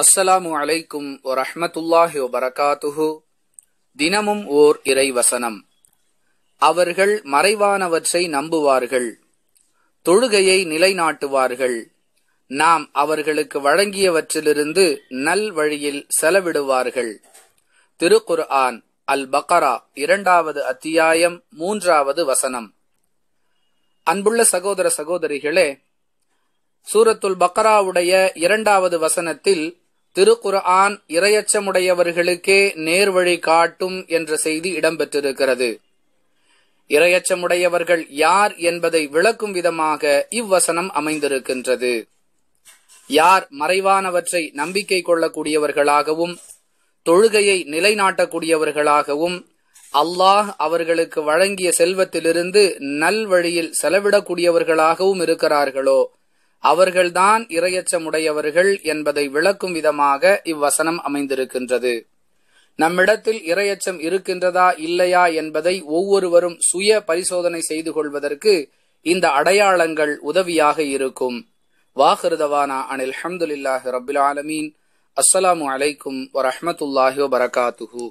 அஸ்ஸலாமு அலைக்கும் வரஹமத்துல்லாஹி வபரகாத்துஹு தினமும் ஓர் இறைவசனம் அவர்கள் மறைவானவற்றை நம்புவார்கள் தொழுகையை நிலைநாட்டுவார்கள் நாம் அவர்களுக்கு வழங்கியவற்றிலிருந்து நல் வழியில் செலவிடுவார்கள் திருக்குர் ஆன் அல் பக்கரா இரண்டாவது அத்தியாயம் மூன்றாவது வசனம் அன்புள்ள சகோதர சகோதரிகளே சூரத்துல் பக்கராவுடைய இரண்டாவது வசனத்தில் திருக்குர்ஆன் இரையச்சமுடையவர்களுக்கே நேர்வழி காட்டும் என்ற செய்தி இடம்பெற்றிருக்கிறது இரையச்சமுடையவர்கள் யார் என்பதை விளக்கும் விதமாக இவ்வசனம் அமைந்திருக்கின்றது யார் மறைவானவற்றை நம்பிக்கை கொள்ளக்கூடியவர்களாகவும் தொழுகையை நிலைநாட்டக்கூடியவர்களாகவும் அல்லாஹ் அவர்களுக்கு வழங்கிய செல்வத்திலிருந்து நல்வழியில் செலவிடக்கூடியவர்களாகவும் இருக்கிறார்களோ அவர்கள்தான் இரையச்சமுடையவர்கள் என்பதை விளக்கும் விதமாக இவ்வசனம் அமைந்திருக்கின்றது நம்மிடத்தில் இரையச்சம் இருக்கின்றதா இல்லையா என்பதை ஒவ்வொருவரும் சுய பரிசோதனை செய்து கொள்வதற்கு இந்த அடையாளங்கள் உதவியாக இருக்கும் வாஹிருதவானா அனில் ஹம்துல்லாஹி ரபுல் ஆலமீன் அஸ்ஸலாமு அலைக்கும் வரஹமத்துல்லாஹி வரகாத்துஹூ